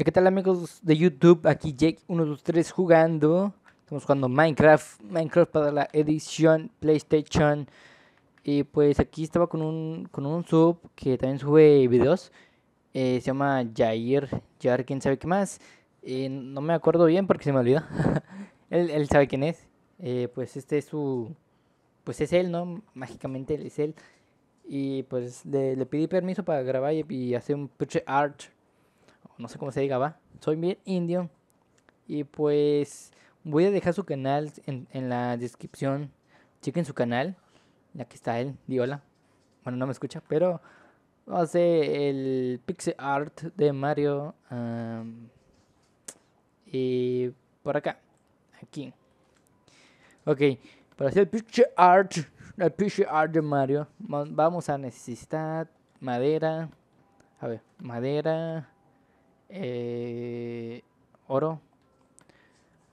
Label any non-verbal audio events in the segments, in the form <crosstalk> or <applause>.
Eh, ¿Qué tal amigos de YouTube? Aquí Jake uno tres, jugando. Estamos jugando Minecraft. Minecraft para la edición PlayStation. Y pues aquí estaba con un, con un sub que también sube videos. Eh, se llama Jair. Jair, quién sabe qué más. Eh, no me acuerdo bien porque se me olvidó. <laughs> él, sabe quién es. pues este es su... Pues es él, ¿no? Mágicamente él es él. Y pues le, le pedí permiso para grabar y, y hacer un picture art no sé cómo se diga, va. Soy bien indio. Y pues voy a dejar su canal en, la descripción. Chequen su canal. Aquí está él, di Bueno, no me escucha, pero a hacer el pixel art de Mario. y por acá, aquí. Ok, para hacer el pixel art, el pixel art de Mario, vamos a necesitar madera. A ver, madera. Eh, oro,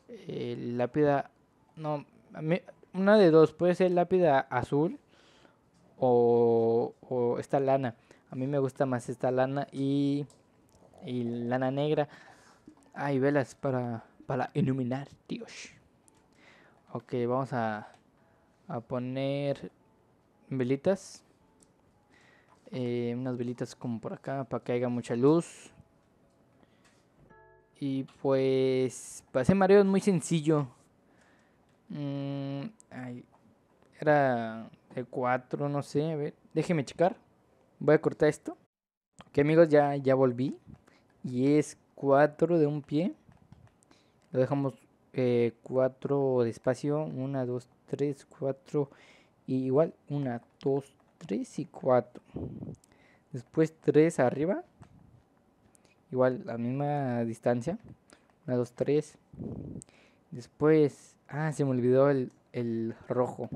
eh, lápida, no, una de dos, puede ser lápida azul o, esta lana. A mí me gusta más esta lana y, lana negra. Hay velas para, iluminar, Dios. Ok, vamos a, a poner velitas. Eh, unas velitas como por acá para que haya mucha luz. Y pues pasé pues, es muy sencillo. Mm, ay, era de 4, no sé. A ver, déjeme checar. Voy a cortar esto. Ok amigos, ya, ya volví. Y es 4 de un pie. Lo dejamos 4 eh, despacio. de 1, 2, 3, 4. Y igual 1, 2, 3 y 4. Después 3 arriba igual la misma distancia. 1, 2, 3. Después, ah, se me olvidó el, el rojo.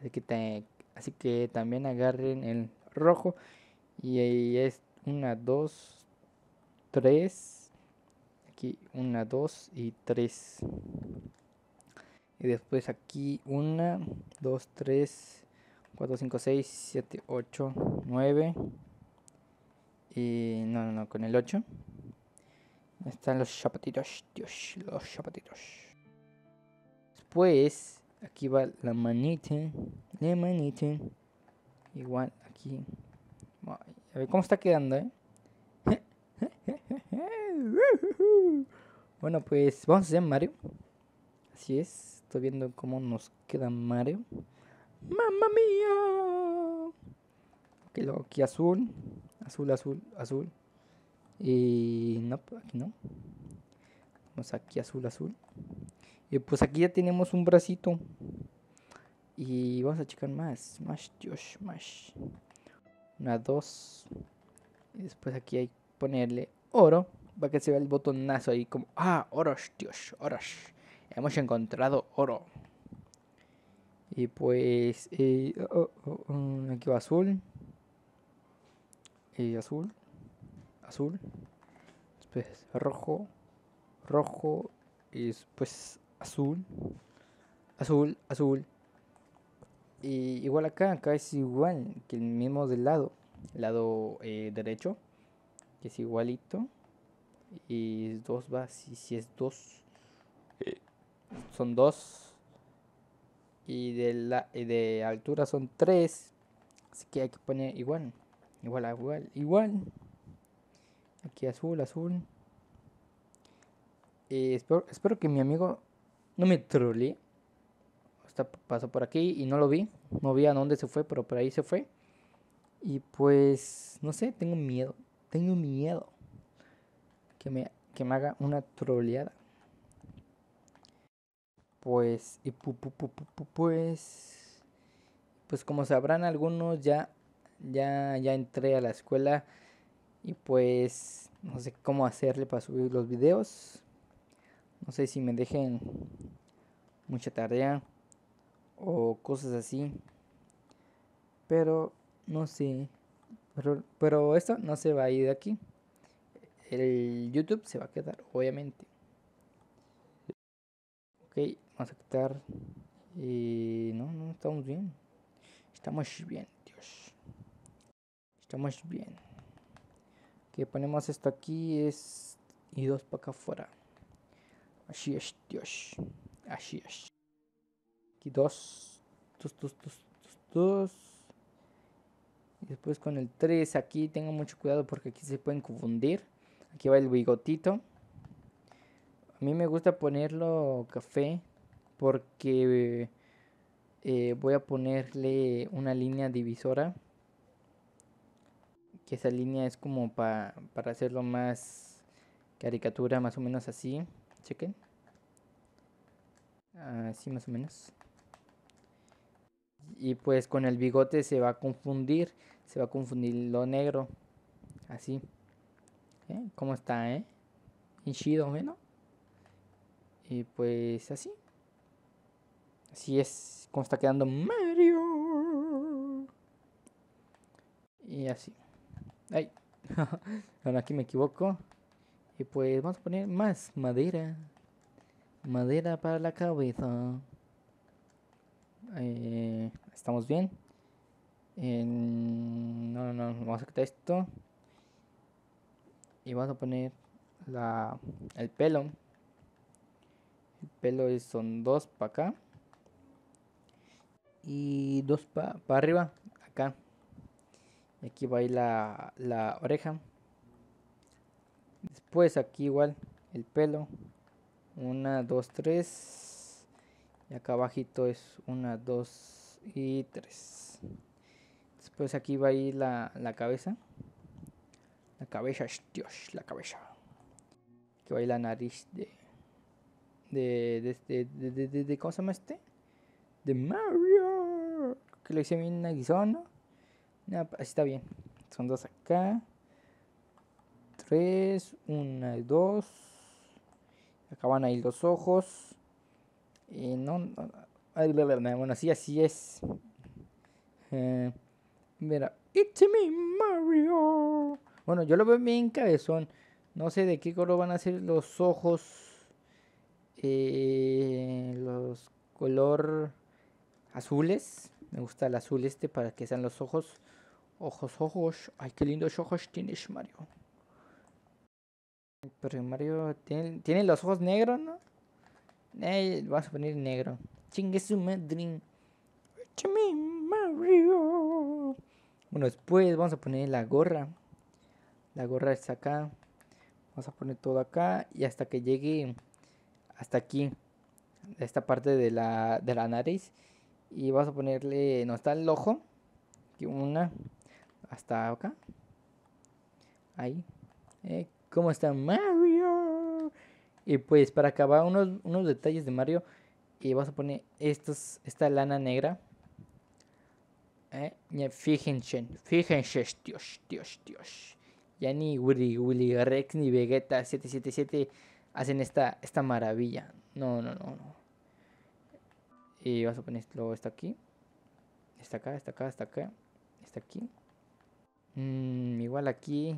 Así que, así que también agarren el rojo. Y es 1, 2, 3. Aquí 1, 2 y 3. Y después aquí 1, 2, 3, 4, 5, 6, 7, 8, 9. Y no, no, no, con el 8. Están los zapatitos, Dios, los zapatitos. Después, aquí va la manita, la manita. Igual aquí. A ver cómo está quedando, eh? <laughs> Bueno, pues vamos a hacer Mario. Así es, estoy viendo cómo nos queda Mario. ¡Mamma mía! Ok, luego aquí azul azul, azul, azul. Y no, pues, aquí no. Vamos aquí azul, azul. Y pues aquí ya tenemos un bracito. Y vamos a checar más, más, Dios, más. Una, dos. Y después aquí hay que ponerle oro. Para que se vea el botonazo ahí como, ah, oro, Dios, oro. Hemos encontrado oro. Y pues, eh, oh, oh, oh, aquí va azul y azul, azul, después rojo, rojo y después azul, azul, azul. Y igual acá, acá es igual que el mismo del lado, lado eh, derecho, que es igualito. Y dos va, si, si es dos, son dos Y de, la, de altura son tres, así que hay que poner igual. Igual, igual, igual. Aquí azul, azul. Eh, espero, que mi amigo no me trolee. Hasta pasó por aquí y no lo vi. No vi a dónde se fue, pero por ahí se fue. Y pues, no sé, tengo miedo. Tengo miedo. Que me, que me haga una troleada. Pues, y pu, pu, pu, pues... Pues como sabrán algunos ya ya, ya entré a la escuela y pues no sé cómo hacerle para subir los videos. No sé si me dejen mucha tarea o cosas así. Pero no sé. Pero, pero esto no se va a ir de aquí. El YouTube se va a quedar, obviamente. Ok, vamos a quitar. Y eh, no, no, estamos bien. Estamos bien. Estamos bien. Que ponemos esto aquí es y dos para acá afuera. Así es, Dios. Así es. Aquí dos. Dos, dos, dos, dos, Y después con el tres aquí Tengo mucho cuidado porque aquí se pueden confundir. Aquí va el bigotito. A mí me gusta ponerlo café porque eh, voy a ponerle una línea divisora que esa línea es como para hacerlo más caricatura, más o menos así. Chequen. Así más o menos. Y pues con el bigote se va a confundir, se va a confundir lo negro. Así. ¿Eh? Como está, eh? Hinchido, ¿eh? Y pues así. Así es como está quedando Mario. Y así. Ay. <laughs> bueno, aquí me equivoco. Y pues vamos a poner más madera. Madera para la cabeza. Eh, ¿Estamos bien? no, no, no. Vamos a quitar esto. Y vamos a poner la, el pelo. El pelo son dos para acá. Y dos para arriba. Acá. Aquí va ahí la, la oreja. Después aquí igual el pelo. Una, dos, tres. Y acá abajito es una, dos y tres. Después aquí va a la, la cabeza. La cabeza, Dios, la cabeza. Aquí va ahí la nariz de... De, de, ¿Cómo se llama este? De Mario. Que lo hice bien en así está bien. Son dos acá. Tres, una, dos. Acá van a ir los ojos. Y no, no, bueno, así, así es. Eh, mira, it's me, Mario. Bueno, yo lo veo bien cabezón. No sé de qué color van a ser los ojos. Eh, los color azules. Me gusta el azul este para que sean los ojos. Ojos, ojos. Ay, qué lindos ojos tienes, Mario. Pero Mario tiene, los ojos negros, ¿no? Eh, vamos a poner negro. Chingue su Mario. Bueno, después vamos a poner la gorra. La gorra está acá. Vamos a poner todo acá y hasta que llegue hasta aquí. Esta parte de la, de la nariz. Y vamos a ponerle, no está el ojo. Aquí una, hasta acá. Ahí. Eh, ¿Cómo está Mario? Y pues para acabar unos, detalles de Mario. Y vas a poner estos, esta lana negra. Eh, fíjense, fíjense, Dios, Dios, Dios. Ya ni Willy, Willy Rex ni Vegeta 777 hacen esta, esta maravilla. No, no, no, no. Y vas a poner esto, esto aquí. Está acá, está acá, está acá. Está aquí. Mm, igual aquí.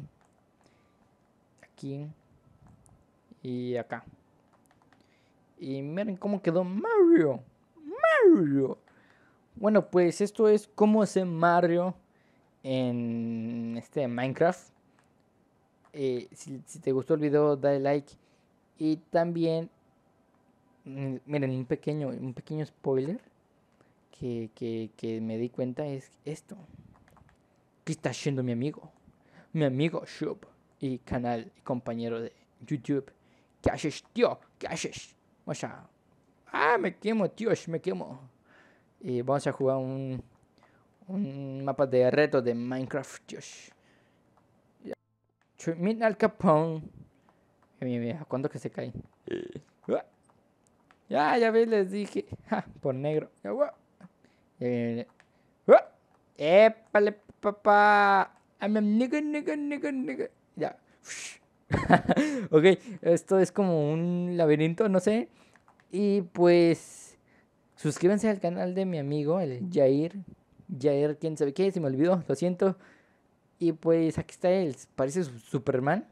Aquí. Y acá. Y miren cómo quedó Mario. Mario. Bueno, pues esto es cómo hacer Mario en este Minecraft. Eh, si, te gustó el video, dale like. Y también, mm, miren, un pequeño, un pequeño spoiler que, que me di cuenta es esto. ¿Qué está haciendo mi amigo? Mi amigo Shub y canal y compañero de YouTube. ¿Qué haces, tío? ¿Qué haces? Vamos a ah, me quemo, tío, me quemo. Y vamos a jugar un, un mapa de reto de Minecraft, tío. Mira al capón. Mira, ¿Cuándo que se cae? Eh. Ya, ya ves, les dije. por negro. Ya, le Papá... pa. I'm a Ya. <laughs> ok, esto es como un laberinto, no sé. Y pues, suscríbanse al canal de mi amigo, el Jair. Jair, quién sabe qué, se me olvidó, lo siento. Y pues aquí está él, parece Superman.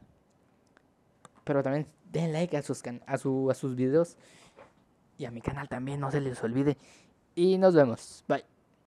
Pero también den like a, su, a sus videos. Y a mi canal también, no se les olvide. Y nos vemos. Bye.